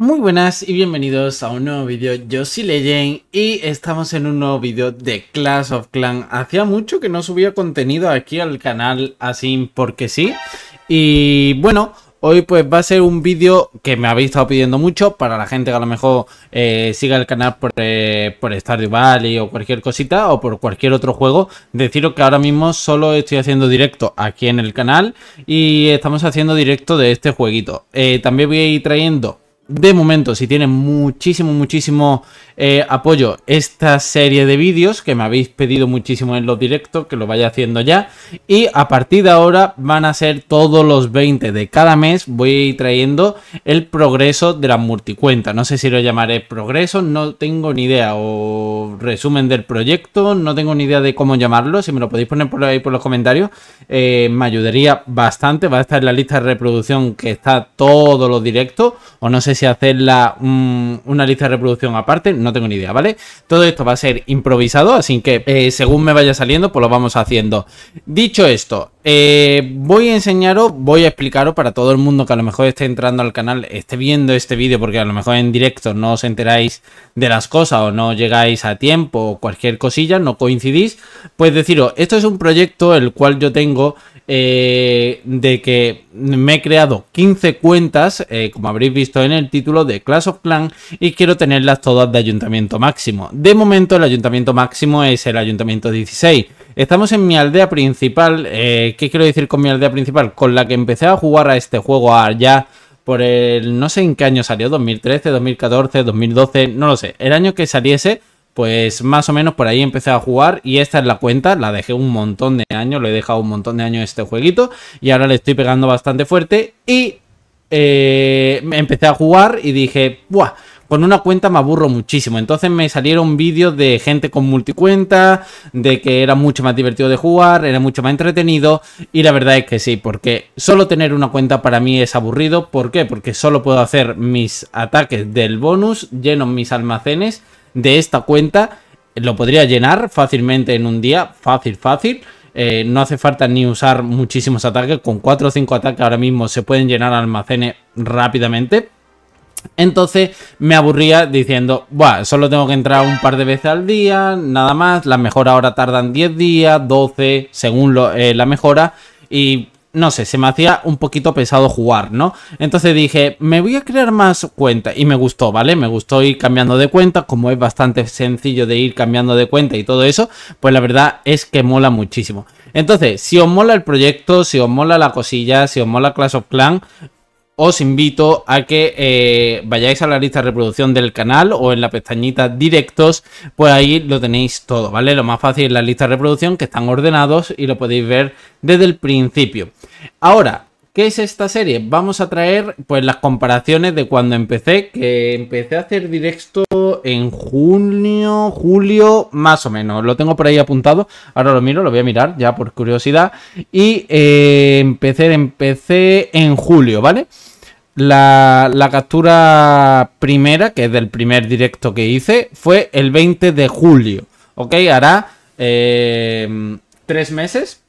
Muy buenas y bienvenidos a un nuevo vídeo, yo soy Legend y estamos en un nuevo vídeo de Clash of Clans. Hacía mucho que no subía contenido aquí al canal así porque sí y bueno, hoy pues va a ser un vídeo que me habéis estado pidiendo mucho para la gente que a lo mejor eh, siga el canal por, eh, por Stardew Valley o cualquier cosita o por cualquier otro juego. Deciros que ahora mismo solo estoy haciendo directo aquí en el canal y estamos haciendo directo de este jueguito. Eh, también voy a ir trayendo de momento, si tienen muchísimo, muchísimo eh, apoyo esta serie de vídeos que me habéis pedido muchísimo en los directos, que lo vaya haciendo ya. Y a partir de ahora van a ser todos los 20 de cada mes. Voy trayendo el progreso de la multicuenta. No sé si lo llamaré progreso, no tengo ni idea. O resumen del proyecto, no tengo ni idea de cómo llamarlo. Si me lo podéis poner por ahí por los comentarios, eh, me ayudaría bastante. Va a estar en la lista de reproducción que está todos los directos. O no sé si hacerla mm, una lista de reproducción aparte, no tengo ni idea, ¿vale? Todo esto va a ser improvisado, así que eh, según me vaya saliendo, pues lo vamos haciendo. Dicho esto, eh, voy a enseñaros, voy a explicaros para todo el mundo que a lo mejor esté entrando al canal, esté viendo este vídeo, porque a lo mejor en directo no os enteráis de las cosas o no llegáis a tiempo o cualquier cosilla, no coincidís, pues deciros, esto es un proyecto el cual yo tengo eh, de que me he creado 15 cuentas, eh, como habréis visto en el título de Clash of Clans, y quiero tenerlas todas de ayuntamiento máximo. De momento el ayuntamiento máximo es el ayuntamiento 16. Estamos en mi aldea principal. Eh, ¿Qué quiero decir con mi aldea principal? Con la que empecé a jugar a este juego allá por el... no sé en qué año salió, 2013, 2014, 2012, no lo sé. El año que saliese pues más o menos por ahí empecé a jugar y esta es la cuenta, la dejé un montón de años, lo he dejado un montón de años este jueguito y ahora le estoy pegando bastante fuerte y eh, empecé a jugar y dije, ¡buah! con una cuenta me aburro muchísimo. Entonces me salieron vídeos de gente con multicuenta, de que era mucho más divertido de jugar, era mucho más entretenido. Y la verdad es que sí, porque solo tener una cuenta para mí es aburrido. ¿Por qué? Porque solo puedo hacer mis ataques del bonus, lleno mis almacenes de esta cuenta lo podría llenar fácilmente en un día, fácil, fácil. Eh, no hace falta ni usar muchísimos ataques, con 4 o 5 ataques ahora mismo se pueden llenar almacenes rápidamente. Entonces me aburría diciendo, bueno, solo tengo que entrar un par de veces al día, nada más, las mejoras ahora tardan 10 días, 12, según eh, la mejora, y no sé, se me hacía un poquito pesado jugar, ¿no? Entonces dije, me voy a crear más cuenta y me gustó, ¿vale? Me gustó ir cambiando de cuenta, como es bastante sencillo de ir cambiando de cuenta y todo eso, pues la verdad es que mola muchísimo. Entonces, si os mola el proyecto, si os mola la cosilla, si os mola Clash of Clans, os invito a que eh, vayáis a la lista de reproducción del canal o en la pestañita directos, pues ahí lo tenéis todo, ¿vale? Lo más fácil es la lista de reproducción que están ordenados y lo podéis ver desde el principio. Ahora, ¿Qué es esta serie? Vamos a traer pues las comparaciones de cuando empecé, que empecé a hacer directo en junio, julio, más o menos. Lo tengo por ahí apuntado. Ahora lo miro, lo voy a mirar ya por curiosidad. Y eh, empecé, empecé en julio, ¿vale? La, captura primera, que es del primer directo que hice, fue el 20 de julio. ¿Ok? Hará eh, tres meses,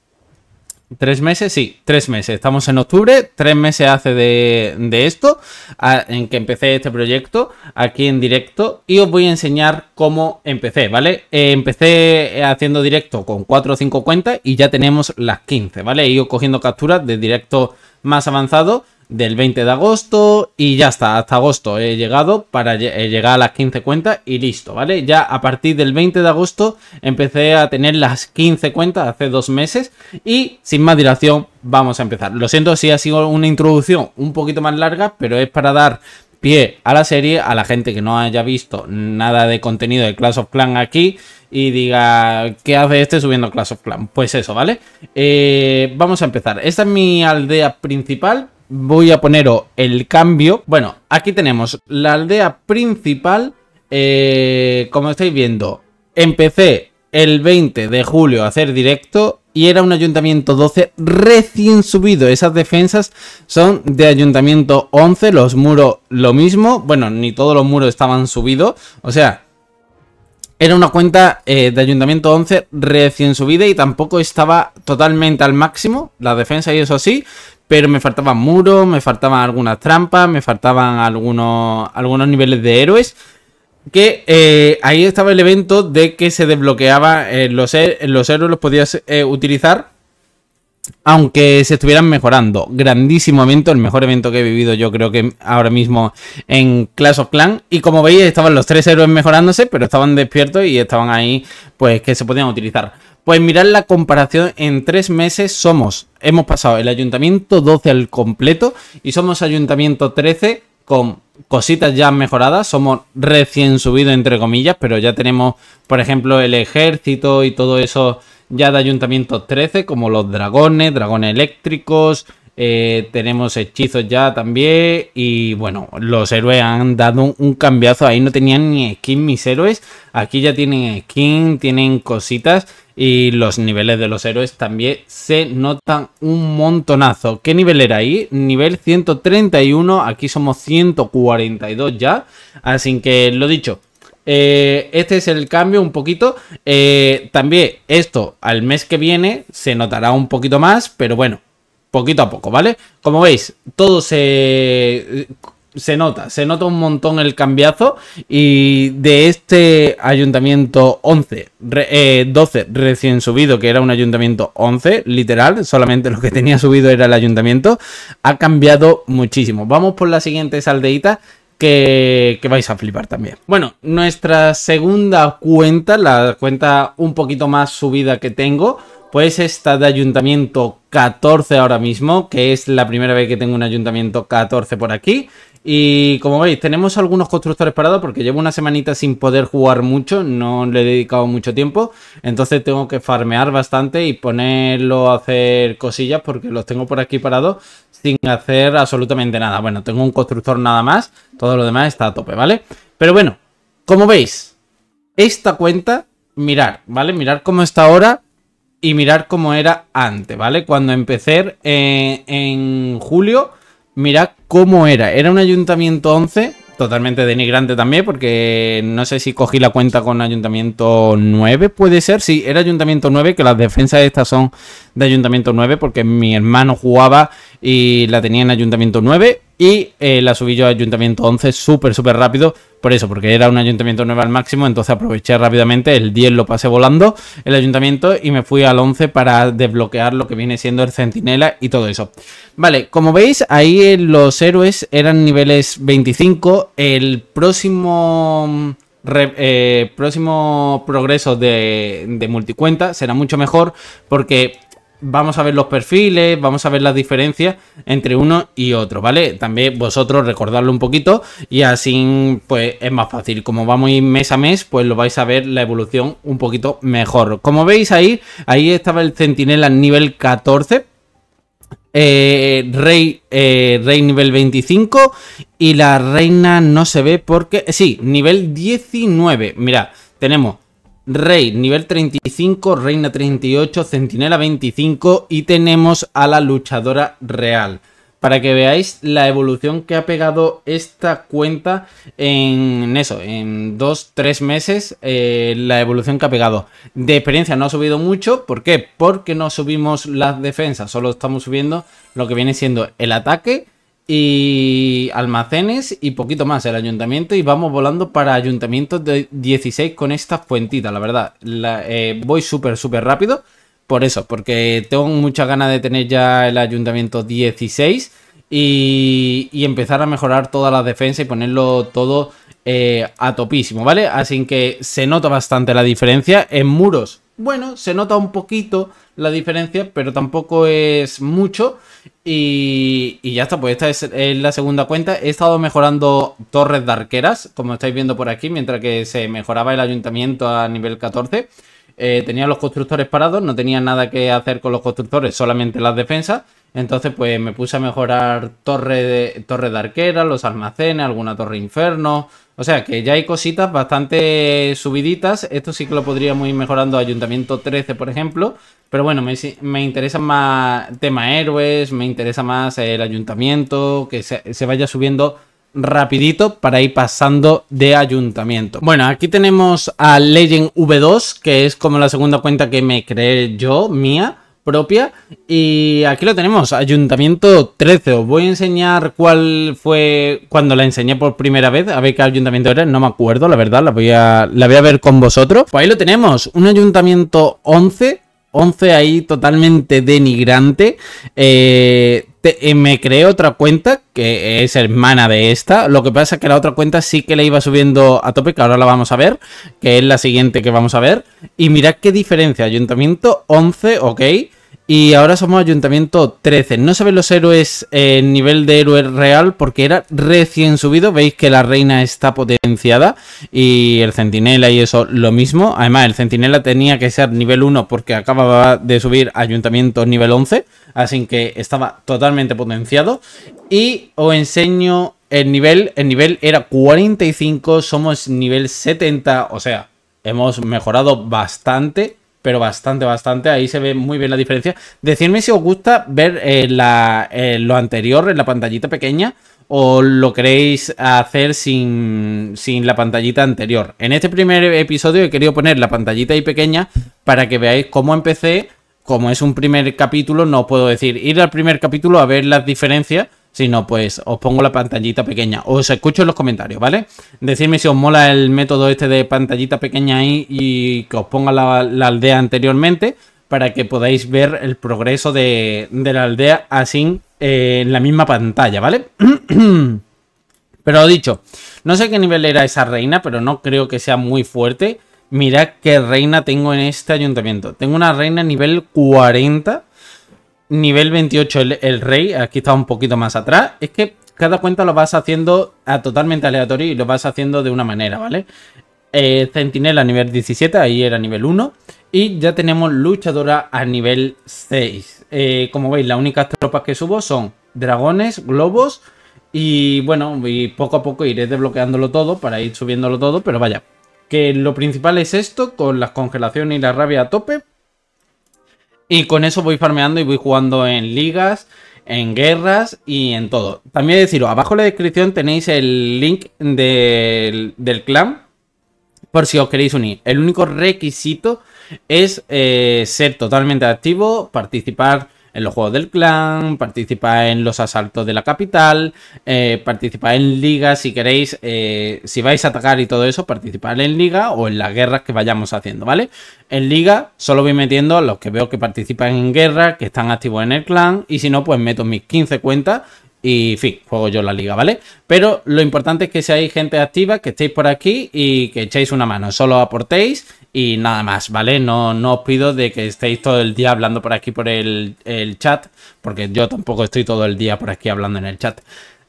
Tres meses, sí, tres meses. Estamos en octubre, tres meses hace de, de esto, en que empecé este proyecto aquí en directo y os voy a enseñar cómo empecé, ¿vale? Eh, empecé haciendo directo con cuatro o cinco cuentas y ya tenemos las 15, ¿vale? He ido cogiendo capturas de directo más avanzado del 20 de agosto y ya está, hasta agosto he llegado para eh, llegar a las 15 cuentas y listo, ¿vale? Ya a partir del 20 de agosto empecé a tener las 15 cuentas hace dos meses y sin más dilación vamos a empezar. Lo siento si ha sido una introducción un poquito más larga, pero es para dar pie a la serie, a la gente que no haya visto nada de contenido de Clash of Clans aquí y diga, ¿qué hace este subiendo Clash of Clans? Pues eso, ¿vale? Eh, vamos a empezar. Esta es mi aldea principal, voy a poneros el cambio. Bueno, aquí tenemos la aldea principal. Eh, como estáis viendo, empecé el 20 de julio a hacer directo y era un ayuntamiento 12 recién subido. Esas defensas son de ayuntamiento 11, los muros lo mismo. Bueno, ni todos los muros estaban subidos. O sea, era una cuenta eh, de Ayuntamiento 11 recién subida y tampoco estaba totalmente al máximo la defensa y eso sí pero me faltaban muros, me faltaban algunas trampas, me faltaban algunos, algunos niveles de héroes. Que eh, ahí estaba el evento de que se desbloqueaba eh, los, los héroes, los podías eh, utilizar, aunque se estuvieran mejorando. Grandísimo evento, el mejor evento que he vivido yo creo que ahora mismo en Clash of Clans. Y como veis estaban los tres héroes mejorándose, pero estaban despiertos y estaban ahí pues que se podían utilizar. Pues mirad la comparación, en tres meses somos, hemos pasado el ayuntamiento 12 al completo y somos ayuntamiento 13 con cositas ya mejoradas, somos recién subido entre comillas, pero ya tenemos, por ejemplo, el ejército y todo eso ya de ayuntamiento 13, como los dragones, dragones eléctricos, eh, tenemos hechizos ya también. Y bueno, los héroes han dado un, un, cambiazo. Ahí no tenían ni skin mis héroes. Aquí ya tienen skin, tienen cositas. Y los niveles de los héroes también se notan un montonazo. ¿Qué nivel era ahí? Nivel 131, aquí somos 142 ya. Así que lo dicho, eh, este es el cambio un poquito. Eh, también esto al mes que viene se notará un poquito más, pero bueno, poquito a poco, ¿vale? Como veis, todo se se nota, se nota un montón el cambiazo y de este ayuntamiento 11, 12 eh, recién subido, que era un ayuntamiento 11, literal, solamente lo que tenía subido era el ayuntamiento, ha cambiado muchísimo. Vamos por la siguiente saldeita que, que, vais a flipar también. Bueno, nuestra segunda cuenta, la cuenta un poquito más subida que tengo, pues está de ayuntamiento 14 ahora mismo, que es la primera vez que tengo un ayuntamiento 14 por aquí. Y como veis, tenemos algunos constructores parados porque llevo una semanita sin poder jugar mucho, no le he dedicado mucho tiempo. Entonces tengo que farmear bastante y ponerlo a hacer cosillas porque los tengo por aquí parados sin hacer absolutamente nada. Bueno, tengo un constructor nada más, todo lo demás está a tope, ¿vale? Pero bueno, como veis, esta cuenta, mirar, ¿vale? Mirar cómo está ahora y mirar cómo era antes, ¿vale? Cuando empecé eh, en julio, mirad cómo era. Era un ayuntamiento 11, totalmente denigrante también, porque no sé si cogí la cuenta con ayuntamiento 9, puede ser. Sí, era ayuntamiento 9, que las defensas estas son de ayuntamiento 9, porque mi hermano jugaba y la tenía en ayuntamiento 9. Y eh, la subí yo a Ayuntamiento 11 súper, súper rápido. Por eso, porque era un Ayuntamiento nuevo al máximo. Entonces aproveché rápidamente. El 10 lo pasé volando el Ayuntamiento. Y me fui al 11 para desbloquear lo que viene siendo el Centinela y todo eso. Vale, como veis, ahí eh, los héroes eran niveles 25. El próximo... Mm, eh, próximo progreso de, de multicuenta será mucho mejor porque vamos a ver los perfiles, vamos a ver las diferencias entre uno y otro, ¿vale? También vosotros recordarlo un poquito y así pues es más fácil. Como vamos a ir mes a mes, pues lo vais a ver la evolución un poquito mejor. Como veis ahí, ahí estaba el centinela nivel 14. Eh, rey, eh, rey nivel 25 y la reina no se ve porque... Sí, nivel 19. Mira, tenemos Rey, nivel 35, Reina 38, Centinela 25 y tenemos a la luchadora real. Para que veáis la evolución que ha pegado esta cuenta en eso, en 2-3 meses, eh, la evolución que ha pegado. De experiencia no ha subido mucho, ¿por qué? Porque no subimos las defensas, solo estamos subiendo lo que viene siendo el ataque y almacenes y poquito más el ayuntamiento y vamos volando para ayuntamientos de 16 con esta fuentita, la verdad. Eh, voy súper, súper rápido por eso, porque tengo muchas ganas de tener ya el ayuntamiento 16 y, empezar a mejorar toda la defensa y ponerlo todo eh, a topísimo, ¿vale? Así que se nota bastante la diferencia en muros bueno, se nota un poquito la diferencia, pero tampoco es mucho. Y, ya está, pues esta es, la segunda cuenta. He estado mejorando torres de arqueras, como estáis viendo por aquí, mientras que se mejoraba el ayuntamiento a nivel 14. Eh, tenía los constructores parados, no tenía nada que hacer con los constructores, solamente las defensas. Entonces, pues me puse a mejorar torre de, torre arquera, los almacenes, alguna torre inferno. O sea, que ya hay cositas bastante subiditas. Esto sí que lo podríamos ir mejorando Ayuntamiento 13, por ejemplo. Pero bueno, me, interesa más tema héroes, me interesa más el ayuntamiento, que se, se vaya subiendo rapidito para ir pasando de ayuntamiento. Bueno, aquí tenemos a Legend V2, que es como la segunda cuenta que me creé yo, mía propia. Y aquí lo tenemos, Ayuntamiento 13. Os voy a enseñar cuál fue cuando la enseñé por primera vez. A ver qué ayuntamiento era, no me acuerdo, la verdad. La voy a, la voy a ver con vosotros. Pues ahí lo tenemos, un Ayuntamiento 11. 11 ahí totalmente denigrante. Eh, eh, me creé otra cuenta que es hermana de esta. Lo que pasa es que la otra cuenta sí que la iba subiendo a tope, que ahora la vamos a ver, que es la siguiente que vamos a ver. Y mirad qué diferencia, ayuntamiento 11, ok. Y ahora somos Ayuntamiento 13. No sabéis los héroes, el nivel de héroe real, porque era recién subido. Veis que la reina está potenciada y el centinela y eso lo mismo. Además, el centinela tenía que ser nivel 1 porque acababa de subir Ayuntamiento nivel 11. Así que estaba totalmente potenciado. Y os enseño el nivel. El nivel era 45, somos nivel 70. O sea, hemos mejorado bastante pero bastante, bastante. Ahí se ve muy bien la diferencia. Decidme si os gusta ver eh, eh, lo anterior en la pantallita pequeña o lo queréis hacer sin, sin, la pantallita anterior. En este primer episodio he querido poner la pantallita ahí pequeña para que veáis cómo empecé. Como es un primer capítulo, no puedo decir ir al primer capítulo a ver las diferencias si no, pues os pongo la pantallita pequeña. Os escucho en los comentarios, ¿vale? Decidme si os mola el método este de pantallita pequeña ahí y que os ponga la, aldea anteriormente para que podáis ver el progreso de, la aldea así eh, en la misma pantalla, ¿vale? pero dicho, no sé qué nivel era esa reina, pero no creo que sea muy fuerte. Mirad qué reina tengo en este ayuntamiento. Tengo una reina nivel 40 nivel 28 el, rey, aquí está un poquito más atrás, es que cada cuenta lo vas haciendo a ah, totalmente aleatorio y lo vas haciendo de una manera, ¿vale? Eh, centinela a nivel 17, ahí era nivel 1. Y ya tenemos luchadora a nivel 6. Eh, como veis, las únicas tropas que subo son dragones, globos y bueno, poco a poco iré desbloqueándolo todo para ir subiéndolo todo, pero vaya. Que lo principal es esto, con las congelaciones y la rabia a tope, y con eso voy farmeando y voy jugando en ligas, en guerras y en todo. También deciros, abajo en la descripción tenéis el link del, clan por si os queréis unir. El único requisito es eh, ser totalmente activo, participar en los juegos del clan, participa en los asaltos de la capital, eh, participa en ligas si queréis, eh, si vais a atacar y todo eso, participar en liga o en las guerras que vayamos haciendo, ¿vale? En liga solo voy metiendo a los que veo que participan en guerra, que están activos en el clan y si no, pues meto mis 15 cuentas y fin, juego yo la liga, ¿vale? Pero lo importante es que seáis gente activa, que estéis por aquí y que echéis una mano. Solo aportéis y nada más, ¿vale? No, no os pido de que estéis todo el día hablando por aquí por el, el chat, porque yo tampoco estoy todo el día por aquí hablando en el chat.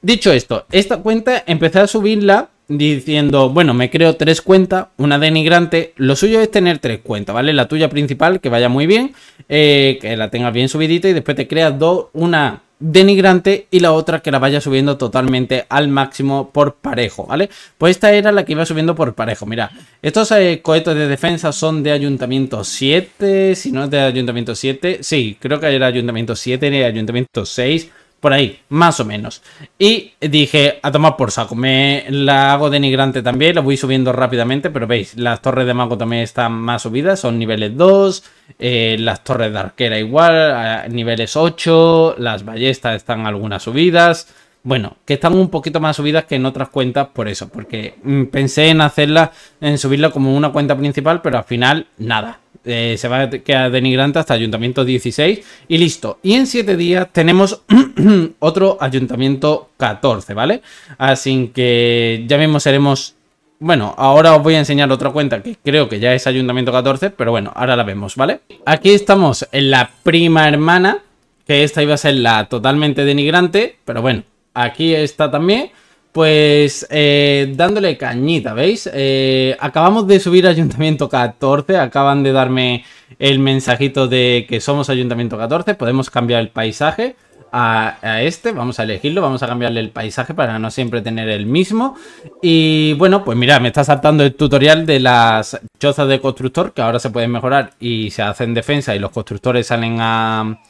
Dicho esto, esta cuenta empecé a subirla diciendo, bueno, me creo tres cuentas, una denigrante. Lo suyo es tener tres cuentas, ¿vale? La tuya principal, que vaya muy bien, eh, que la tengas bien subidita y después te creas dos, una denigrante y la otra que la vaya subiendo totalmente al máximo por parejo, ¿vale? Pues esta era la que iba subiendo por parejo, mira, estos eh, cohetes de defensa son de Ayuntamiento 7, si no es de Ayuntamiento 7, sí, creo que era Ayuntamiento 7, era Ayuntamiento 6, por ahí, más o menos. Y dije, a tomar por saco. Me la hago denigrante también, la voy subiendo rápidamente, pero veis, las torres de mago también están más subidas, son niveles 2, eh, las torres de arquera igual, eh, niveles 8, las ballestas están algunas subidas. Bueno, que están un poquito más subidas que en otras cuentas por eso, porque mm, pensé en hacerla, en subirla como una cuenta principal, pero al final nada. Eh, se va a quedar denigrante hasta Ayuntamiento 16 y listo. Y en 7 días tenemos otro Ayuntamiento 14, ¿vale? Así que ya mismo seremos bueno, ahora os voy a enseñar otra cuenta que creo que ya es Ayuntamiento 14, pero bueno, ahora la vemos, ¿vale? Aquí estamos en la prima hermana, que esta iba a ser la totalmente denigrante, pero bueno, aquí está también. Pues eh, dándole cañita, ¿veis? Eh, acabamos de subir Ayuntamiento 14, acaban de darme el mensajito de que somos Ayuntamiento 14, podemos cambiar el paisaje a, a, este, vamos a elegirlo, vamos a cambiarle el paisaje para no siempre tener el mismo. Y bueno, pues mira, me está saltando el tutorial de las chozas de constructor, que ahora se pueden mejorar y se hacen defensa y los constructores salen a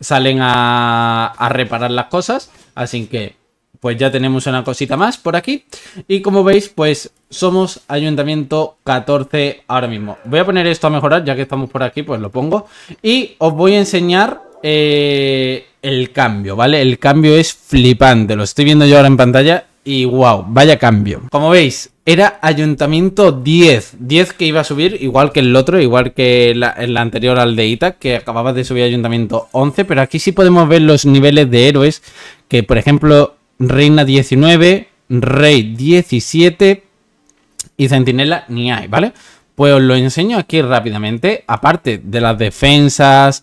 salen a, reparar las cosas. Así que pues ya tenemos una cosita más por aquí. Y como veis, pues somos Ayuntamiento 14 ahora mismo. Voy a poner esto a mejorar, ya que estamos por aquí, pues lo pongo. Y os voy a enseñar eh, el cambio, ¿vale? El cambio es flipante, lo estoy viendo yo ahora en pantalla y wow, vaya cambio. Como veis, era Ayuntamiento 10. 10 que iba a subir igual que el otro, igual que la, la anterior aldeita que acababa de subir Ayuntamiento 11. Pero aquí sí podemos ver los niveles de héroes, que por ejemplo, Reina 19, Rey 17 y Centinela ni hay, ¿vale? Pues os lo enseño aquí rápidamente, aparte de las defensas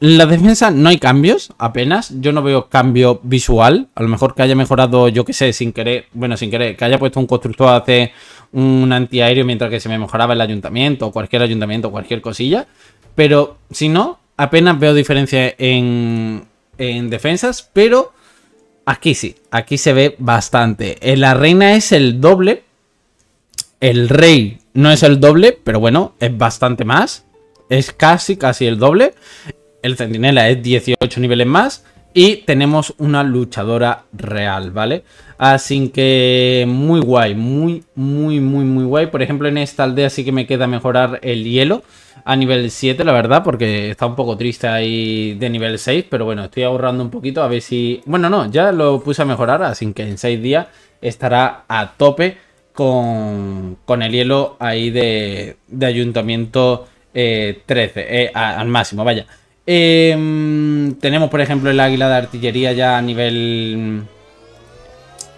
la defensa no hay cambios, apenas. Yo no veo cambio visual. A lo mejor que haya mejorado, yo qué sé, sin querer, bueno, sin querer, que haya puesto un constructor hace un antiaéreo mientras que se me mejoraba el ayuntamiento, o cualquier ayuntamiento, cualquier cosilla. Pero si no, apenas veo diferencia en, en defensas, pero aquí sí, aquí se ve bastante. Eh, la reina es el doble, el rey no es el doble, pero bueno, es bastante más. Es casi, casi el doble. El centinela es 18 niveles más. Y tenemos una luchadora real, ¿vale? Así que muy guay, muy, muy, muy, muy guay. Por ejemplo, en esta aldea sí que me queda mejorar el hielo a nivel 7, la verdad, porque está un poco triste ahí de nivel 6. Pero bueno, estoy ahorrando un poquito a ver si... Bueno, no, ya lo puse a mejorar, así que en 6 días estará a tope con, el hielo ahí de, ayuntamiento 13, eh, eh, al máximo, vaya. Em, tenemos, por ejemplo, el águila de artillería ya a nivel...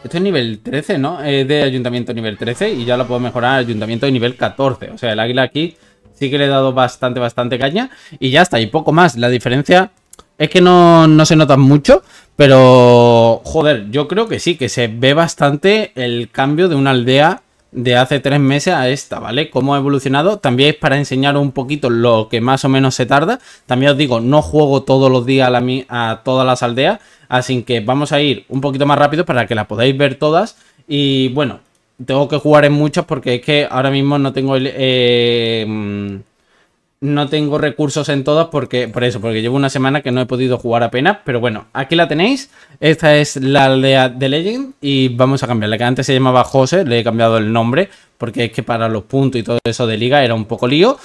Esto es nivel 13, ¿no? Eh, de ayuntamiento nivel 13 y ya lo puedo mejorar al ayuntamiento de nivel 14. O sea, el águila aquí sí que le he dado bastante, bastante caña y ya está, y poco más. La diferencia es que no, no se nota mucho, pero joder, yo creo que sí, que se ve bastante el cambio de una aldea de hace tres meses a esta, ¿vale? Cómo ha evolucionado. También es para enseñar un poquito lo que más o menos se tarda. También os digo, no juego todos los días a, a todas las aldeas, así que vamos a ir un poquito más rápido para que las podáis ver todas. Y bueno, tengo que jugar en muchas porque es que ahora mismo no tengo el... Eh, no tengo recursos en todas porque, por eso, porque llevo una semana que no he podido jugar apenas, pero bueno, aquí la tenéis, esta es la aldea de Legend y vamos a cambiarla, que antes se llamaba José, le he cambiado el nombre porque es que para los puntos y todo eso de liga era un poco lío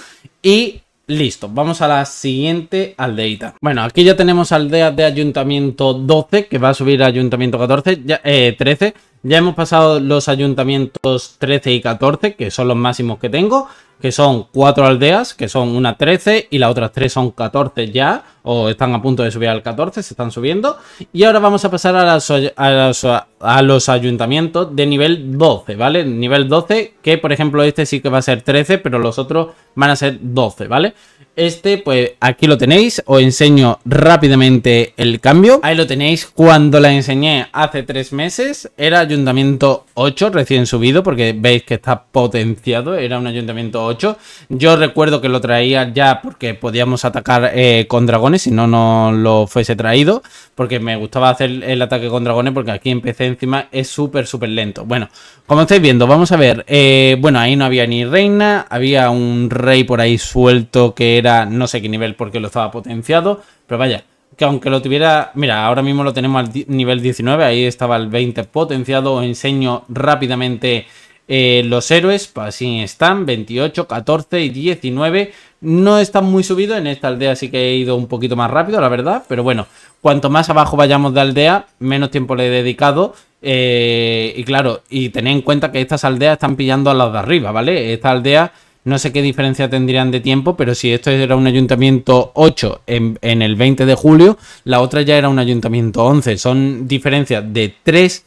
y Listo, vamos a la siguiente aldeita. Bueno, aquí ya tenemos aldea de ayuntamiento 12, que va a subir a ayuntamiento 14, 13. Eh, ya hemos pasado los ayuntamientos 13 y 14, que son los máximos que tengo que son cuatro aldeas, que son una 13 y las otras tres son 14 ya o están a punto de subir al 14, se están subiendo. Y ahora vamos a pasar a, los ayuntamientos de nivel 12, ¿vale? Nivel 12, que por ejemplo este sí que va a ser 13, pero los otros van a ser 12, ¿vale? Este, pues aquí lo tenéis, os enseño rápidamente el cambio. Ahí lo tenéis, cuando la enseñé hace tres meses, era ayuntamiento 8, recién subido, porque veis que está potenciado, era un ayuntamiento 8. Yo recuerdo que lo traía ya porque podíamos atacar eh, con dragones si no, no lo fuese traído, porque me gustaba hacer el ataque con dragones, porque aquí empecé encima, es súper, súper lento. Bueno, como estáis viendo, vamos a ver, eh, bueno, ahí no había ni reina, había un rey por ahí suelto que era no sé qué nivel porque lo estaba potenciado, pero vaya, que aunque lo tuviera, mira, ahora mismo lo tenemos al nivel 19, ahí estaba el 20 potenciado, os enseño rápidamente... Eh, los héroes, pues así están, 28, 14 y 19. No está muy subido, en esta aldea así que he ido un poquito más rápido, la verdad, pero bueno, cuanto más abajo vayamos de aldea, menos tiempo le he dedicado. Eh, y claro, y tened en cuenta que estas aldeas están pillando a las de arriba, ¿vale? Esta aldea, no sé qué diferencia tendrían de tiempo, pero si esto era un ayuntamiento 8 en, el 20 de julio, la otra ya era un ayuntamiento 11. Son diferencias de 3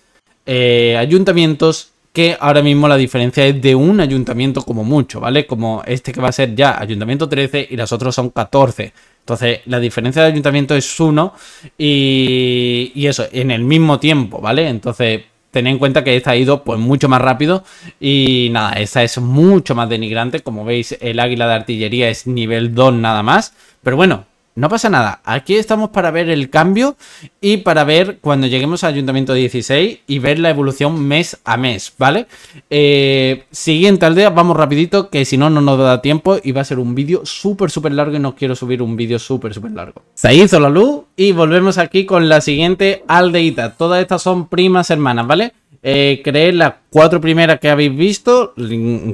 eh, ayuntamientos que ahora mismo la diferencia es de un ayuntamiento como mucho, ¿vale? Como este que va a ser ya ayuntamiento 13 y las otros son 14. Entonces, la diferencia de ayuntamiento es uno y, eso, en el mismo tiempo, ¿vale? Entonces, tened en cuenta que esta ha ido pues mucho más rápido y nada, esta es mucho más denigrante, como veis el águila de artillería es nivel 2 nada más, pero bueno, no pasa nada. Aquí estamos para ver el cambio y para ver cuando lleguemos al Ayuntamiento 16 y ver la evolución mes a mes, ¿vale? Eh, siguiente aldea, vamos rapidito, que si no, no nos da tiempo y va a ser un vídeo súper, súper largo y no quiero subir un vídeo súper, súper largo. Se hizo la luz y volvemos aquí con la siguiente aldeita. Todas estas son primas hermanas, ¿vale? Eh, creé las cuatro primeras que habéis visto,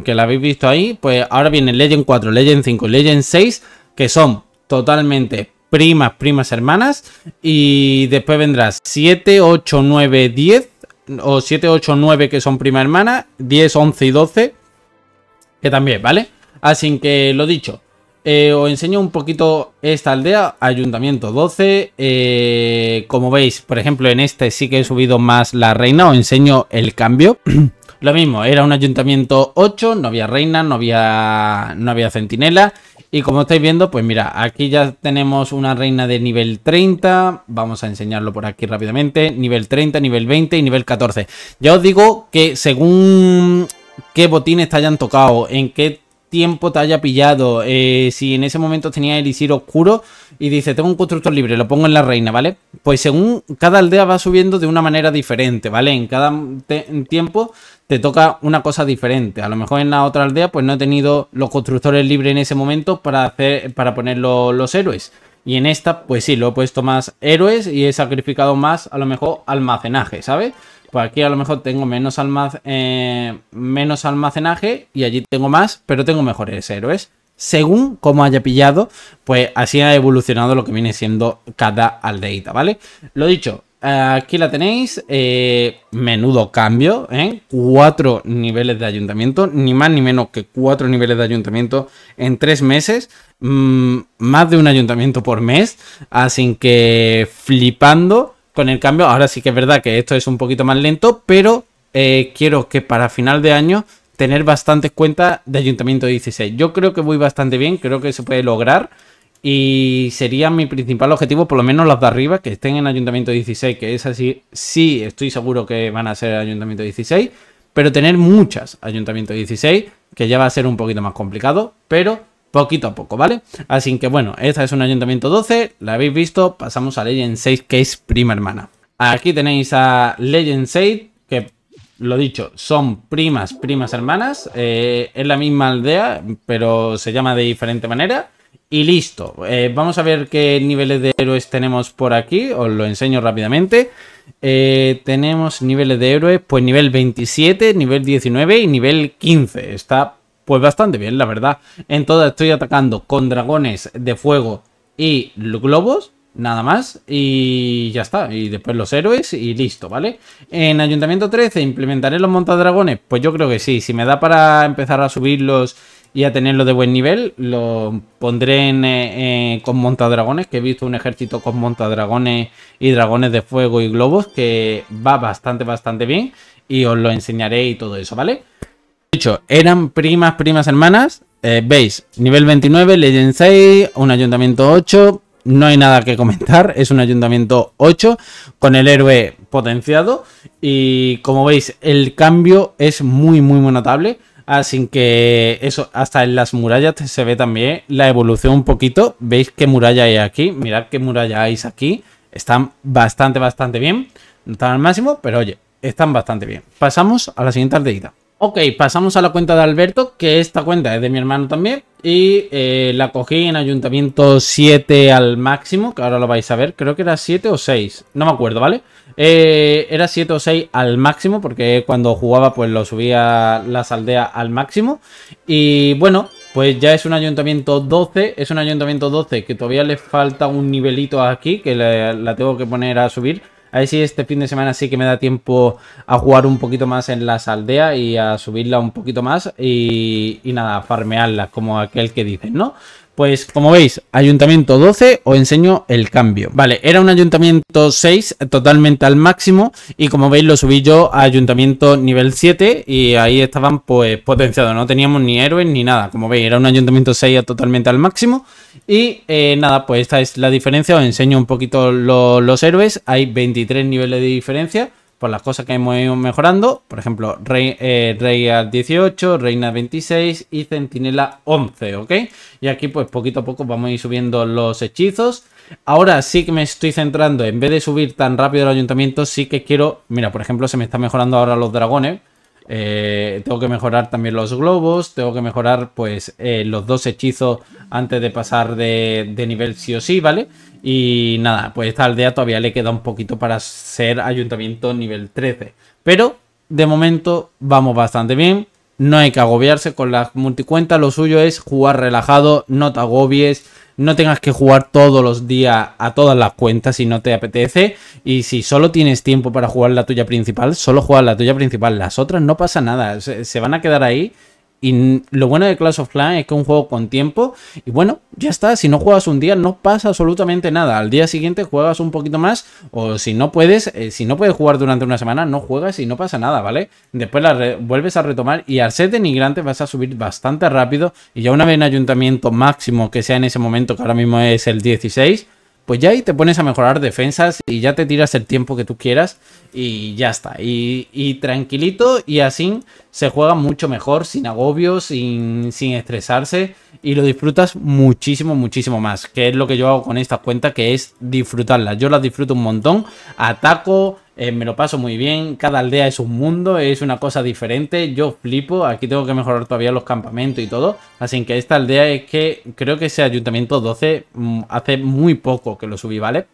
que la habéis visto ahí, pues ahora viene Legend 4, Legend 5, Legend 6, que son totalmente primas, primas hermanas. Y después vendrás 7, 8, 9, 10. O 7, 8, 9 que son prima hermana. 10, 11 y 12. Que también, ¿vale? Así que lo dicho. Eh, os enseño un poquito esta aldea, Ayuntamiento 12. Eh, como veis, por ejemplo, en este sí que he subido más la reina. Os enseño el cambio. Lo mismo, era un ayuntamiento 8, no había reina, no había, no había centinela. Y como estáis viendo, pues mira, aquí ya tenemos una reina de nivel 30. Vamos a enseñarlo por aquí rápidamente. Nivel 30, nivel 20 y nivel 14. Ya os digo que según qué botines te hayan tocado, en qué tiempo te haya pillado, eh, si en ese momento tenía el Isir oscuro y dice, tengo un constructor libre, lo pongo en la reina, ¿vale? Pues según cada aldea va subiendo de una manera diferente, ¿vale? En cada tiempo te toca una cosa diferente. A lo mejor en la otra aldea pues no he tenido los constructores libres en ese momento para, hacer, para poner los héroes. Y en esta, pues sí, lo he puesto más héroes y he sacrificado más, a lo mejor, almacenaje, ¿sabes? pues aquí a lo mejor tengo menos, eh, menos almacenaje y allí tengo más, pero tengo mejores héroes. Según cómo haya pillado, pues así ha evolucionado lo que viene siendo cada aldeita, ¿vale? Lo dicho, aquí la tenéis. Eh, menudo cambio, ¿eh? Cuatro niveles de ayuntamiento, ni más ni menos que cuatro niveles de ayuntamiento en tres meses. Mm, más de un ayuntamiento por mes. Así que flipando con el cambio, ahora sí que es verdad que esto es un poquito más lento, pero eh, quiero que para final de año tener bastantes cuentas de Ayuntamiento 16. Yo creo que voy bastante bien, creo que se puede lograr y sería mi principal objetivo, por lo menos las de arriba, que estén en Ayuntamiento 16, que es así, sí, estoy seguro que van a ser Ayuntamiento 16, pero tener muchas Ayuntamiento 16, que ya va a ser un poquito más complicado, pero poquito a poco, ¿vale? Así que bueno, esta es un Ayuntamiento 12, la habéis visto, pasamos a Legend 6, que es prima hermana. Aquí tenéis a Legend 6, que lo dicho, son primas, primas hermanas, eh, es la misma aldea, pero se llama de diferente manera. Y listo, eh, vamos a ver qué niveles de héroes tenemos por aquí, os lo enseño rápidamente. Eh, tenemos niveles de héroes, pues nivel 27, nivel 19 y nivel 15, está pues bastante bien, la verdad. En todas estoy atacando con dragones de fuego y globos. Nada más. Y ya está. Y después los héroes y listo, ¿vale? En Ayuntamiento 13 implementaré los montadragones. Pues yo creo que sí. Si me da para empezar a subirlos y a tenerlos de buen nivel, lo pondré en, eh, eh, con montadragones. Que he visto un ejército con montadragones y dragones de fuego y globos que va bastante, bastante bien. Y os lo enseñaré y todo eso, ¿vale? Dicho, eran primas, primas, hermanas. Eh, veis, nivel 29, Legend 6, un ayuntamiento 8. No hay nada que comentar, es un ayuntamiento 8 con el héroe potenciado. Y como veis, el cambio es muy, muy, muy notable. Así que eso, hasta en las murallas se ve también la evolución un poquito. ¿Veis qué muralla hay aquí? Mirad qué muralla hay aquí. Están bastante, bastante bien. No están al máximo, pero oye, están bastante bien. Pasamos a la siguiente aldeita. Ok, pasamos a la cuenta de Alberto, que esta cuenta es de mi hermano también. Y eh, la cogí en Ayuntamiento 7 al máximo, que ahora lo vais a ver. Creo que era 7 o 6, no me acuerdo, ¿vale? Eh, era 7 o 6 al máximo, porque cuando jugaba pues lo subía las aldeas al máximo. Y bueno, pues ya es un Ayuntamiento 12, es un Ayuntamiento 12 que todavía le falta un nivelito aquí, que la tengo que poner a subir. A ver si este fin de semana sí que me da tiempo a jugar un poquito más en las aldeas y a subirla un poquito más y, nada, farmearla como aquel que dice, ¿no? Pues como veis, ayuntamiento 12, os enseño el cambio. Vale, era un ayuntamiento 6, totalmente al máximo, y como veis lo subí yo a ayuntamiento nivel 7, y ahí estaban pues potenciados, no teníamos ni héroes ni nada. Como veis, era un ayuntamiento 6 totalmente al máximo, y eh, nada, pues esta es la diferencia, os enseño un poquito los héroes, hay 23 niveles de diferencia, las cosas que hemos ido mejorando. Por ejemplo, rey, eh, rey al 18, reina 26 y centinela 11, ¿ok? Y aquí pues poquito a poco vamos a ir subiendo los hechizos. Ahora sí que me estoy centrando, en vez de subir tan rápido el ayuntamiento, sí que quiero... Mira, por ejemplo, se me están mejorando ahora los dragones. Eh, tengo que mejorar también los globos, tengo que mejorar pues eh, los dos hechizos antes de pasar de, de nivel sí o sí, ¿vale? Y nada, pues esta aldea todavía le queda un poquito para ser ayuntamiento nivel 13. Pero de momento vamos bastante bien. No hay que agobiarse con las multicuentas. Lo suyo es jugar relajado, no te agobies. No tengas que jugar todos los días a todas las cuentas si no te apetece. Y si solo tienes tiempo para jugar la tuya principal, solo juega la tuya principal. Las otras no pasa nada. Se, se van a quedar ahí y lo bueno de Clash of Clans es que es un juego con tiempo. Y bueno, ya está. Si no juegas un día, no pasa absolutamente nada. Al día siguiente juegas un poquito más. O si no puedes, eh, si no puedes jugar durante una semana, no juegas y no pasa nada, ¿vale? Después la vuelves a retomar. Y al ser denigrante, vas a subir bastante rápido. Y ya una vez en ayuntamiento máximo que sea en ese momento, que ahora mismo es el 16 pues ya ahí te pones a mejorar defensas y ya te tiras el tiempo que tú quieras y ya está. Y, tranquilito y así se juega mucho mejor, sin agobios, sin, sin, estresarse y lo disfrutas muchísimo, muchísimo más. Que es lo que yo hago con estas cuentas, que es disfrutarlas. Yo las disfruto un montón, ataco, eh, me lo paso muy bien, cada aldea es un mundo, es una cosa diferente, yo flipo, aquí tengo que mejorar todavía los campamentos y todo, así que esta aldea es que creo que ese ayuntamiento 12 mm, hace muy poco que lo subí, ¿vale?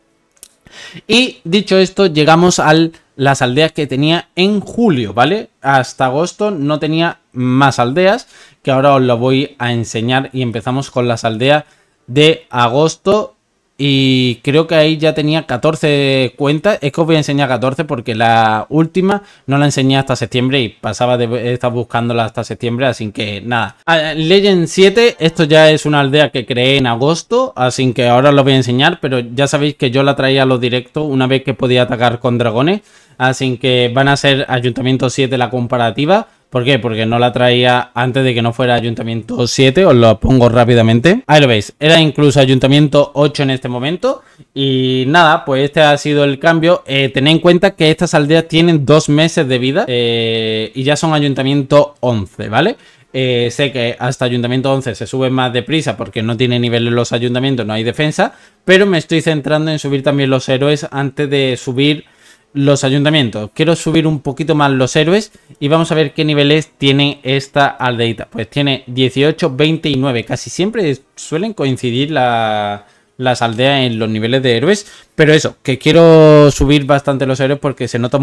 Y dicho esto, llegamos a las aldeas que tenía en julio, ¿vale? Hasta agosto no tenía más aldeas, que ahora os lo voy a enseñar y empezamos con las aldeas de agosto y creo que ahí ya tenía 14 cuentas. Es que os voy a enseñar 14 porque la última no la enseñé hasta septiembre y pasaba de estar buscándola hasta septiembre. Así que nada. Ah, Legend 7, esto ya es una aldea que creé en agosto. Así que ahora os lo voy a enseñar. Pero ya sabéis que yo la traía a los directos una vez que podía atacar con dragones. Así que van a ser Ayuntamiento 7 la comparativa ¿Por qué? Porque no la traía antes de que no fuera Ayuntamiento 7, os lo pongo rápidamente. Ahí lo veis, era incluso Ayuntamiento 8 en este momento. Y nada, pues este ha sido el cambio. Eh, tened en cuenta que estas aldeas tienen dos meses de vida eh, y ya son Ayuntamiento 11, ¿vale? Eh, sé que hasta Ayuntamiento 11 se sube más deprisa porque no tiene en los ayuntamientos, no hay defensa, pero me estoy centrando en subir también los héroes antes de subir los ayuntamientos. Quiero subir un poquito más los héroes y vamos a ver qué niveles tiene esta aldeita. Pues tiene 18, 29. Casi siempre suelen coincidir las aldeas en los niveles de héroes. Pero eso, que quiero subir bastante los héroes porque se notan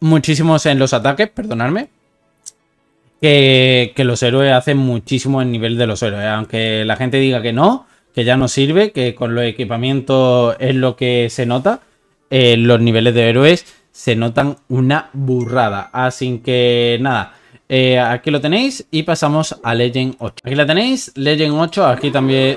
muchísimos en los ataques, perdonadme. Que, que los héroes hacen muchísimo el nivel de los héroes. Aunque la gente diga que no, que ya no sirve, que con los equipamientos es lo que se nota eh, los niveles de héroes se notan una burrada. Así que nada. Eh, aquí lo tenéis y pasamos a Legend 8. Aquí la tenéis, Legend 8. Aquí también...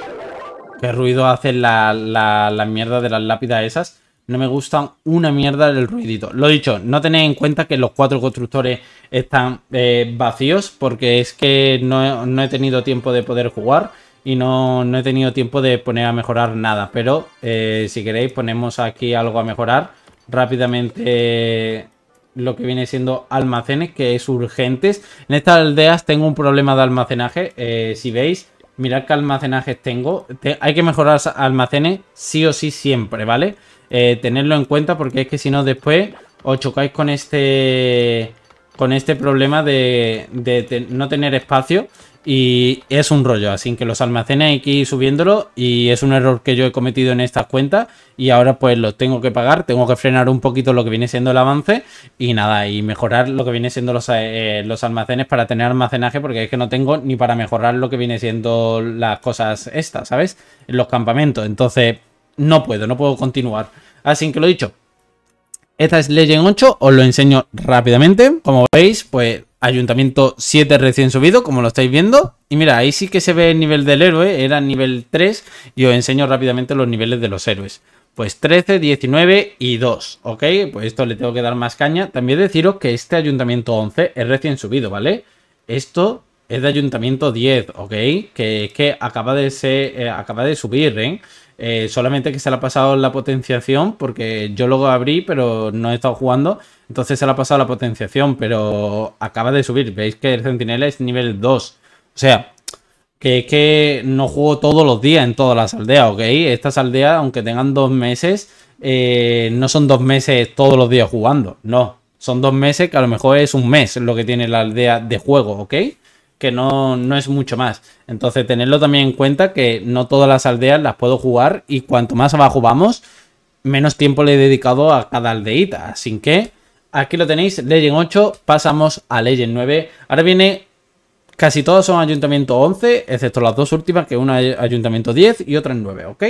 Qué ruido hacen la, la, mierda de las lápidas esas. No me gustan una mierda el ruidito. Lo dicho, no tenéis en cuenta que los cuatro constructores están eh, vacíos porque es que no, no he tenido tiempo de poder jugar y no, he tenido tiempo de poner a mejorar nada. Pero eh, si queréis ponemos aquí algo a mejorar. Rápidamente lo que viene siendo almacenes, que es urgentes. En estas aldeas tengo un problema de almacenaje. Eh, si veis, mirad qué almacenajes tengo. hay que mejorar almacenes sí o sí siempre, ¿vale? Eh, tenerlo en cuenta porque es que si no después os chocáis con este... Con este problema de no tener espacio y es un rollo, así que los almacenes hay que ir subiéndolo y es un error que yo he cometido en estas cuentas y ahora pues los tengo que pagar, tengo que frenar un poquito lo que viene siendo el avance y nada, y mejorar lo que viene siendo eh, los, almacenes para tener almacenaje porque es que no tengo ni para mejorar lo que viene siendo las cosas estas, ¿sabes? Los campamentos, entonces no puedo, no puedo continuar. Así que lo dicho, esta es Legend 8, os lo enseño rápidamente. Como veis, pues Ayuntamiento 7 recién subido, como lo estáis viendo. Y mira, ahí sí que se ve el nivel del héroe, era nivel 3 y os enseño rápidamente los niveles de los héroes. Pues 13, 19 y 2, ¿ok? Pues esto le tengo que dar más caña. También deciros que este Ayuntamiento 11 es recién subido, ¿vale? Esto es de Ayuntamiento 10, ¿ok? Que que acaba de, ser, eh, acaba de subir, ¿eh? Eh, solamente que se le ha pasado la potenciación, porque yo luego abrí, pero no he estado jugando. Entonces se le ha pasado la potenciación, pero acaba de subir. Veis que el centinela es nivel 2. O sea, que es que no juego todos los días en todas las aldeas, ¿ok? Estas aldeas, aunque tengan dos meses, eh, no son dos meses todos los días jugando. No, son dos meses que a lo mejor es un mes lo que tiene la aldea de juego, ¿ok? que no, no, es mucho más. Entonces, tenerlo también en cuenta que no todas las aldeas las puedo jugar y cuanto más abajo vamos, menos tiempo le he dedicado a cada aldeita. Así que aquí lo tenéis, Legend 8, pasamos a Legend 9. Ahora viene, casi todos son Ayuntamiento 11, excepto las dos últimas, que una es Ayuntamiento 10 y otra es 9, ¿ok?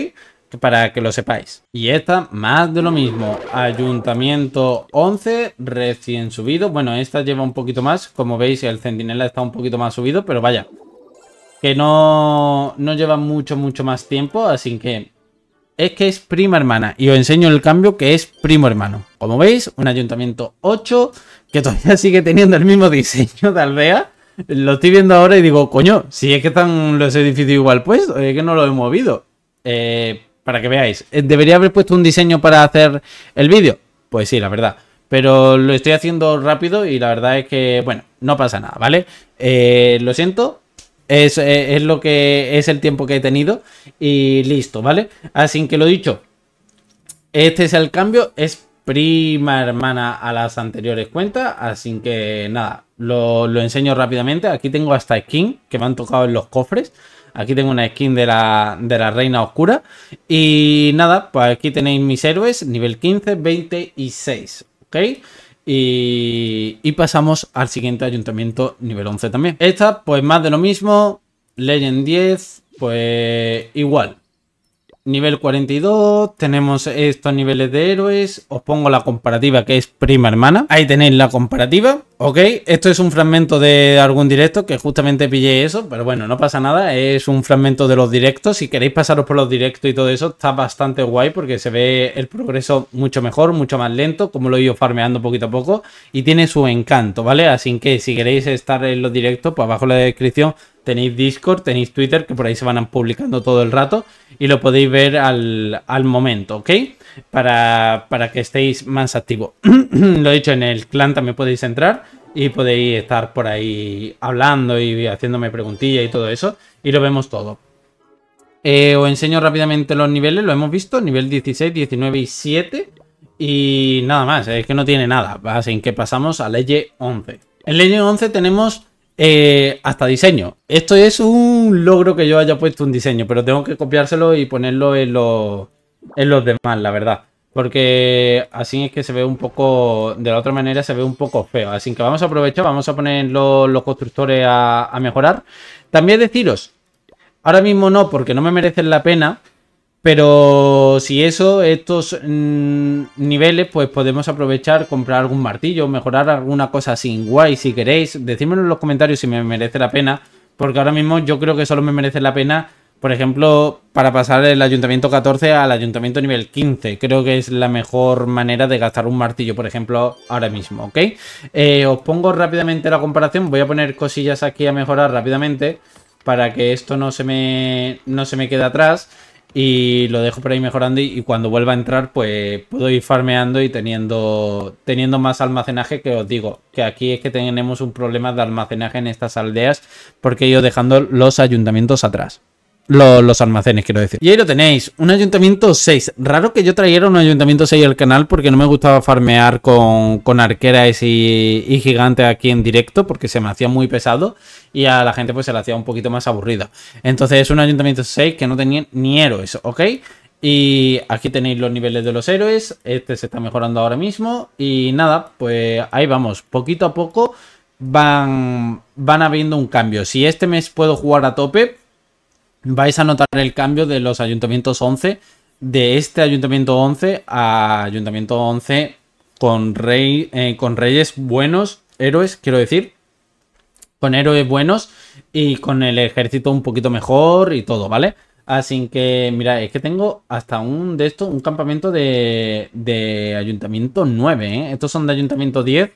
para que lo sepáis. Y esta, más de lo mismo. Ayuntamiento 11, recién subido. Bueno, esta lleva un poquito más. Como veis, el centinela está un poquito más subido, pero vaya. Que no, no lleva mucho, mucho más tiempo, así que... Es que es prima hermana. Y os enseño el cambio que es primo hermano. Como veis, un ayuntamiento 8, que todavía sigue teniendo el mismo diseño de aldea. Lo estoy viendo ahora y digo, coño, si es que están los edificios igual puestos, es que no lo he movido. Eh, para que veáis. Eh, ¿Debería haber puesto un diseño para hacer el vídeo? Pues sí, la verdad. Pero lo estoy haciendo rápido y la verdad es que, bueno, no pasa nada, ¿vale? Eh, lo siento. Eh, es, lo que es el tiempo que he tenido y listo, ¿vale? Así que lo dicho, este es el cambio, es prima hermana a las anteriores cuentas, así que nada, lo, lo enseño rápidamente. Aquí tengo hasta skin que me han tocado en los cofres. Aquí tengo una skin de la, Reina Oscura. Y nada, pues aquí tenéis mis héroes, nivel 15, 20 y 6. ¿Ok? Y, y pasamos al siguiente ayuntamiento, nivel 11 también. Esta, pues más de lo mismo. Legend 10, pues igual. Nivel 42, tenemos estos niveles de héroes. Os pongo la comparativa que es prima hermana. Ahí tenéis la comparativa. Ok, esto es un fragmento de algún directo que justamente pillé eso, pero bueno, no pasa nada, es un fragmento de los directos. Si queréis pasaros por los directos y todo eso, está bastante guay porque se ve el progreso mucho mejor, mucho más lento, como lo he ido farmeando poquito a poco y tiene su encanto, ¿vale? Así que si queréis estar en los directos, pues abajo en la descripción tenéis Discord, tenéis Twitter, que por ahí se van publicando todo el rato y lo podéis ver al, momento, ¿ok? Para, para que estéis más activos. lo he dicho, en el clan también podéis entrar y podéis estar por ahí hablando y haciéndome preguntillas y todo eso. Y lo vemos todo. Eh, os enseño rápidamente los niveles, lo hemos visto, nivel 16, 19 y 7. Y nada más, es que no tiene nada. Así que pasamos a ley 11. En ley 11 tenemos eh, hasta diseño. Esto es un logro que yo haya puesto un diseño, pero tengo que copiárselo y ponerlo en, en los demás, la verdad. Porque así es que se ve un poco, de la otra manera se ve un poco feo. Así que vamos a aprovechar, vamos a poner los, constructores a, mejorar. También deciros, ahora mismo no, porque no me merecen la pena. Pero si eso, estos mm, niveles, pues podemos aprovechar, comprar algún martillo, mejorar alguna cosa sin guay si queréis. Decídmelo en los comentarios si me merece la pena. Porque ahora mismo yo creo que solo me merece la pena por ejemplo, para pasar el ayuntamiento 14 al ayuntamiento nivel 15. Creo que es la mejor manera de gastar un martillo, por ejemplo, ahora mismo, ¿ok? Eh, os pongo rápidamente la comparación. Voy a poner cosillas aquí a mejorar rápidamente para que esto no se me, no se me quede atrás. Y lo dejo por ahí mejorando y, cuando vuelva a entrar pues puedo ir farmeando y teniendo, teniendo más almacenaje que os digo. Que aquí es que tenemos un problema de almacenaje en estas aldeas porque he ido dejando los ayuntamientos atrás. Los, almacenes, quiero decir. Y ahí lo tenéis, un ayuntamiento 6. Raro que yo trayera un ayuntamiento 6 al canal porque no me gustaba farmear con, con arqueras y, gigantes aquí en directo porque se me hacía muy pesado y a la gente pues se le hacía un poquito más aburrida. Entonces es un ayuntamiento 6 que no tenía ni héroes, ¿ok? Y aquí tenéis los niveles de los héroes, este se está mejorando ahora mismo y nada, pues ahí vamos, poquito a poco van, van habiendo un cambio. Si este mes puedo jugar a tope, vais a notar el cambio de los ayuntamientos 11, de este ayuntamiento 11 a ayuntamiento 11 con, rey, eh, con reyes buenos, héroes, quiero decir, con héroes buenos y con el ejército un poquito mejor y todo, ¿vale? Así que, mira, es que tengo hasta un de estos, un campamento de, de ayuntamiento 9, ¿eh? Estos son de ayuntamiento 10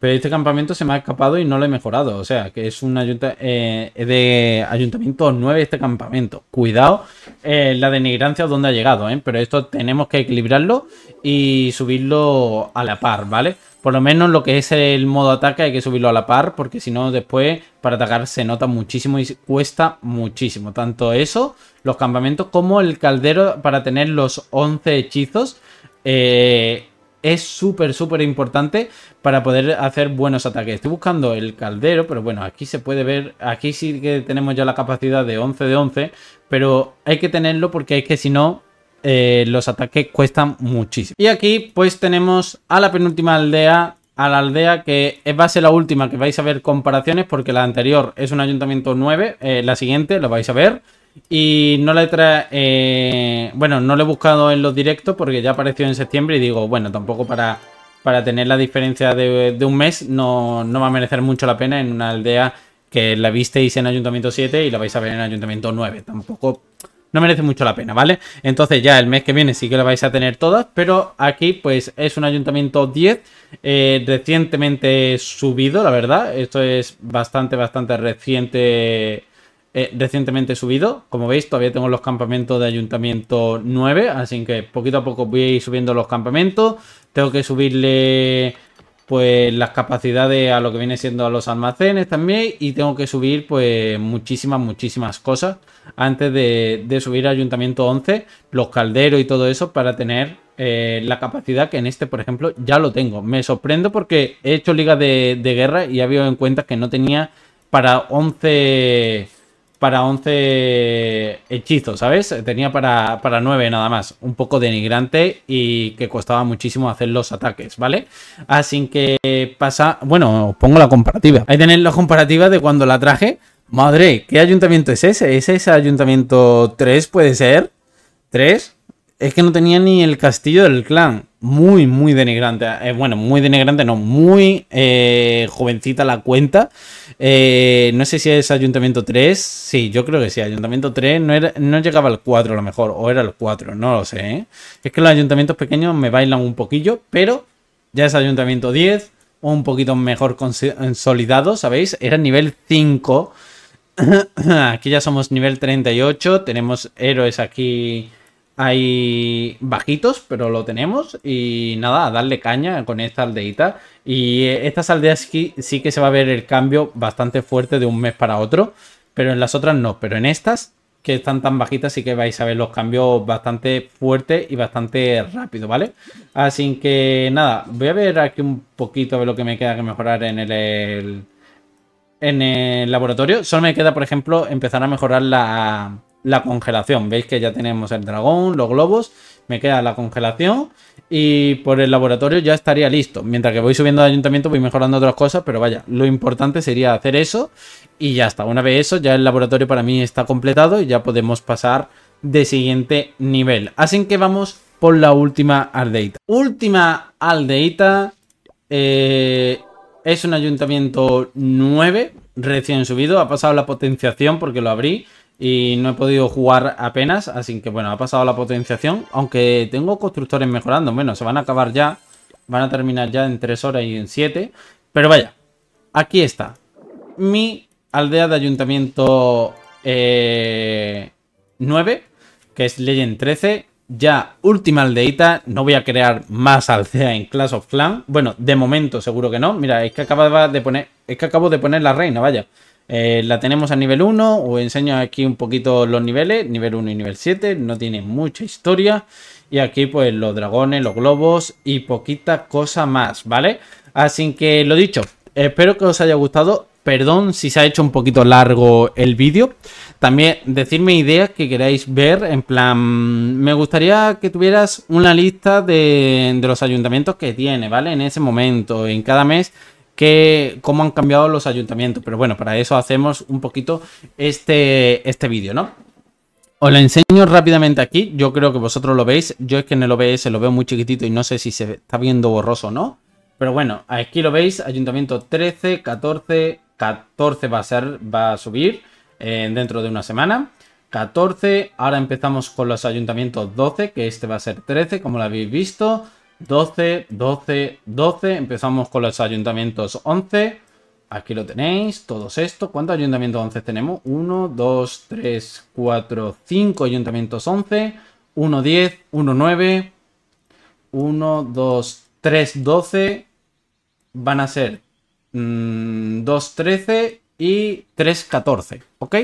pero este campamento se me ha escapado y no lo he mejorado. O sea, que es un eh, de ayuntamiento 9 este campamento. Cuidado eh, la denigrancia donde ha llegado, ¿eh? Pero esto tenemos que equilibrarlo y subirlo a la par, ¿vale? Por lo menos lo que es el modo ataque hay que subirlo a la par porque si no después para atacar se nota muchísimo y cuesta muchísimo. Tanto eso, los campamentos como el caldero para tener los 11 hechizos. Eh, es súper, súper importante para poder hacer buenos ataques. Estoy buscando el caldero, pero bueno, aquí se puede ver, aquí sí que tenemos ya la capacidad de 11 de 11, pero hay que tenerlo porque es que si no, eh, los ataques cuestan muchísimo. Y aquí pues tenemos a la penúltima aldea, a la aldea que va a ser la última que vais a ver comparaciones porque la anterior es un ayuntamiento 9, eh, la siguiente lo vais a ver. Y no la he eh, bueno, no lo he buscado en los directos porque ya apareció en septiembre y digo, bueno, tampoco para, para tener la diferencia de, un mes no, va a merecer mucho la pena en una aldea que la visteis en Ayuntamiento 7 y la vais a ver en Ayuntamiento 9. Tampoco no merece mucho la pena, ¿vale? Entonces ya el mes que viene sí que la vais a tener todas, pero aquí pues es un Ayuntamiento 10 eh, recientemente subido, la verdad. Esto es bastante, bastante reciente eh, recientemente subido. Como veis, todavía tengo los campamentos de ayuntamiento 9, así que poquito a poco voy a ir subiendo los campamentos. Tengo que subirle pues las capacidades a lo que viene siendo a los almacenes también y tengo que subir pues muchísimas, muchísimas cosas antes de, subir a ayuntamiento 11, los calderos y todo eso para tener eh, la capacidad que en este, por ejemplo, ya lo tengo. Me sorprendo porque he hecho Liga de, guerra y habido en cuenta que no tenía para 11 para 11 hechizos, ¿sabes? Tenía para, para 9 nada más. Un poco denigrante y que costaba muchísimo hacer los ataques, ¿vale? Así que pasa... Bueno, os pongo la comparativa. Ahí tenéis la comparativa de cuando la traje. Madre, ¿qué ayuntamiento es ese? ¿Es ese ayuntamiento 3 puede ser? ¿3? es que no tenía ni el castillo del clan. Muy, muy denigrante. Eh, bueno, muy denigrante, no, muy eh, jovencita la cuenta. Eh, no sé si es Ayuntamiento 3. Sí, yo creo que sí. Ayuntamiento 3 no, era, no llegaba al 4 a lo mejor, o era el 4, no lo sé. Es que los ayuntamientos pequeños me bailan un poquillo, pero ya es Ayuntamiento 10, un poquito mejor consolidado, ¿sabéis? Era nivel 5. aquí ya somos nivel 38, tenemos héroes aquí hay bajitos, pero lo tenemos. Y nada, a darle caña con esta aldeita. Y estas aldeas sí, que se va a ver el cambio bastante fuerte de un mes para otro, pero en las otras no. Pero en estas que están tan bajitas, sí que vais a ver los cambios bastante fuertes y bastante rápido, ¿vale? Así que nada, voy a ver aquí un poquito a ver lo que me queda que mejorar en en el laboratorio. Solo me queda, por ejemplo, empezar a mejorar la, la congelación. Veis que ya tenemos el dragón, los globos, me queda la congelación y por el laboratorio ya estaría listo. Mientras que voy subiendo al ayuntamiento voy mejorando otras cosas, pero vaya, lo importante sería hacer eso y ya está. Una vez eso, ya el laboratorio para mí está completado y ya podemos pasar de siguiente nivel. Así que vamos por la última aldeita. Última aldeita eh, es un ayuntamiento 9, recién subido, ha pasado la potenciación porque lo abrí y no he podido jugar apenas, así que bueno, ha pasado la potenciación, aunque tengo constructores mejorando, bueno, se van a acabar ya, van a terminar ya en 3 horas y en 7, pero vaya, aquí está, mi aldea de ayuntamiento 9, eh, que es Legend 13, ya última aldeita, no voy a crear más aldea en Clash of Clans, bueno, de momento seguro que no, mira, es que acabo de poner, es que acabo de poner la reina, vaya, eh, la tenemos a nivel 1, os enseño aquí un poquito los niveles, nivel 1 y nivel 7, no tiene mucha historia. Y aquí pues los dragones, los globos y poquita cosa más, ¿vale? Así que lo dicho, espero que os haya gustado. Perdón si se ha hecho un poquito largo el vídeo. También decirme ideas que queráis ver. En plan, me gustaría que tuvieras una lista de, de los ayuntamientos que tiene, ¿vale? En ese momento, en cada mes cómo han cambiado los ayuntamientos. Pero bueno, para eso hacemos un poquito este, este vídeo, ¿no? Os lo enseño rápidamente aquí. Yo creo que vosotros lo veis. Yo es que en el OBS lo veo muy chiquitito y no sé si se está viendo borroso o no. Pero bueno, aquí lo veis. Ayuntamiento 13, 14, 14 va a, ser, va a subir eh, dentro de una semana. 14, ahora empezamos con los ayuntamientos 12, que este va a ser 13, como lo habéis visto. 12, 12, 12. Empezamos con los ayuntamientos 11. Aquí lo tenéis, todos estos. ¿Cuántos ayuntamientos 11 tenemos? 1, 2, 3, 4, 5 ayuntamientos 11. 1, 10, 1, 9. 1, 2, 3, 12. Van a ser 2, mm, 13 y 3, 14. ¿Ok?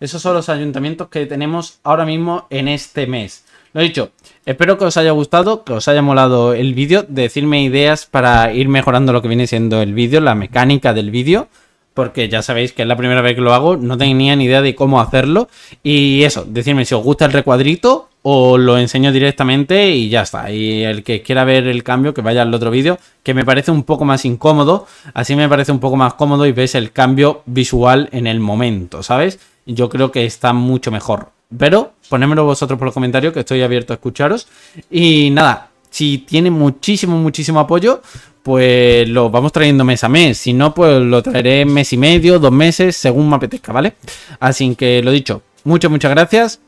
Esos son los ayuntamientos que tenemos ahora mismo en este mes. Lo he dicho, Espero que os haya gustado, que os haya molado el vídeo, decirme ideas para ir mejorando lo que viene siendo el vídeo, la mecánica del vídeo, porque ya sabéis que es la primera vez que lo hago, no tenía ni idea de cómo hacerlo, y eso, decirme si os gusta el recuadrito o lo enseño directamente y ya está. Y el que quiera ver el cambio, que vaya al otro vídeo, que me parece un poco más incómodo, así me parece un poco más cómodo y ves el cambio visual en el momento, ¿sabes? Yo creo que está mucho mejor. Pero ponémelo vosotros por los comentarios, que estoy abierto a escucharos. Y nada, si tiene muchísimo, muchísimo apoyo, pues lo vamos trayendo mes a mes. Si no, pues lo traeré mes y medio, dos meses, según me apetezca, ¿vale? Así que lo dicho, muchas, muchas gracias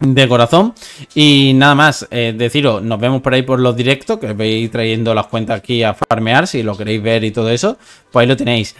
de corazón. Y nada más, eh, deciros, nos vemos por ahí por los directos, que vais trayendo las cuentas aquí a farmear, si lo queréis ver y todo eso, pues ahí lo tenéis.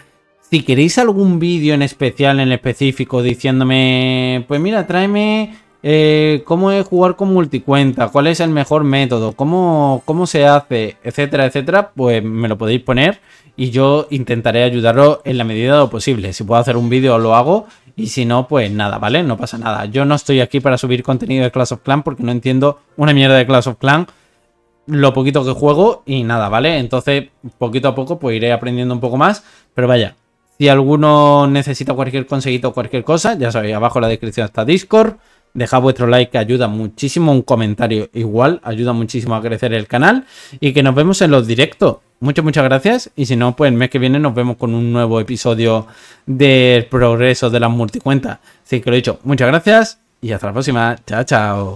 Si queréis algún vídeo en especial, en específico, diciéndome, pues mira, tráeme eh, cómo es jugar con multicuenta, cuál es el mejor método, cómo, cómo se hace, etcétera, etcétera, pues me lo podéis poner y yo intentaré ayudarlo en la medida de lo posible. Si puedo hacer un vídeo, lo hago. Y si no, pues nada, ¿vale? No pasa nada. Yo no estoy aquí para subir contenido de Clash of Clans porque no entiendo una mierda de Clash of Clans. Lo poquito que juego y nada, ¿vale? Entonces, poquito a poco, pues iré aprendiendo un poco más. Pero vaya, si alguno necesita cualquier consejito o cualquier cosa, ya sabéis, abajo en la descripción está Discord. Dejad vuestro like que ayuda muchísimo, un comentario igual, ayuda muchísimo a crecer el canal y que nos vemos en los directos. Muchas, muchas gracias y si no, pues el mes que viene nos vemos con un nuevo episodio del progreso de las multicuentas. Así que lo he dicho, muchas gracias y hasta la próxima. Chao, chao.